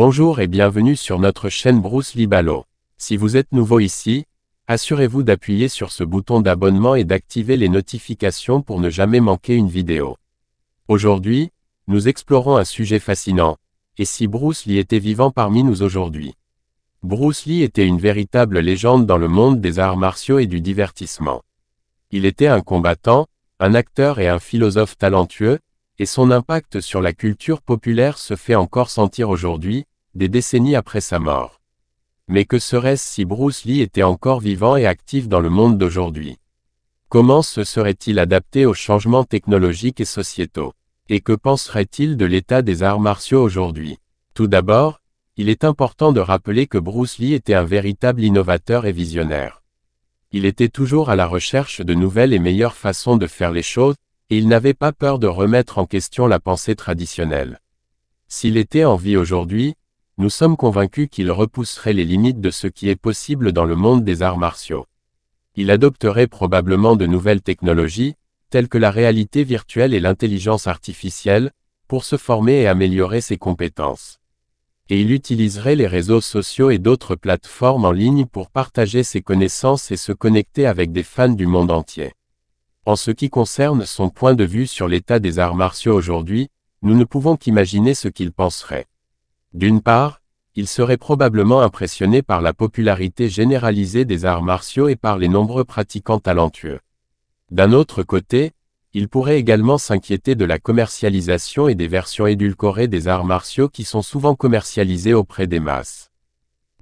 Bonjour et bienvenue sur notre chaîne Bruce Lee Ballot. Si vous êtes nouveau ici, assurez-vous d'appuyer sur ce bouton d'abonnement et d'activer les notifications pour ne jamais manquer une vidéo. Aujourd'hui, nous explorons un sujet fascinant. Et si Bruce Lee était vivant parmi nous aujourd'hui Bruce Lee était une véritable légende dans le monde des arts martiaux et du divertissement. Il était un combattant, un acteur et un philosophe talentueux, et son impact sur la culture populaire se fait encore sentir aujourd'hui, des décennies après sa mort. Mais que serait-ce si Bruce Lee était encore vivant et actif dans le monde d'aujourd'hui Comment se serait-il adapté aux changements technologiques et sociétaux Et que penserait-il de l'état des arts martiaux aujourd'hui Tout d'abord, il est important de rappeler que Bruce Lee était un véritable innovateur et visionnaire. Il était toujours à la recherche de nouvelles et meilleures façons de faire les choses, et il n'avait pas peur de remettre en question la pensée traditionnelle. S'il était en vie aujourd'hui, nous sommes convaincus qu'il repousserait les limites de ce qui est possible dans le monde des arts martiaux. Il adopterait probablement de nouvelles technologies, telles que la réalité virtuelle et l'intelligence artificielle, pour se former et améliorer ses compétences. Et il utiliserait les réseaux sociaux et d'autres plateformes en ligne pour partager ses connaissances et se connecter avec des fans du monde entier. En ce qui concerne son point de vue sur l'état des arts martiaux aujourd'hui, nous ne pouvons qu'imaginer ce qu'il penserait. D'une part, il serait probablement impressionné par la popularité généralisée des arts martiaux et par les nombreux pratiquants talentueux. D'un autre côté, il pourrait également s'inquiéter de la commercialisation et des versions édulcorées des arts martiaux qui sont souvent commercialisées auprès des masses.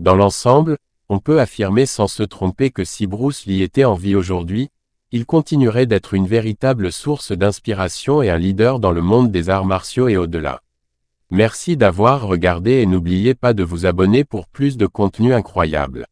Dans l'ensemble, on peut affirmer sans se tromper que si Bruce Lee était en vie aujourd'hui, il continuerait d'être une véritable source d'inspiration et un leader dans le monde des arts martiaux et au-delà. Merci d'avoir regardé et n'oubliez pas de vous abonner pour plus de contenu incroyable.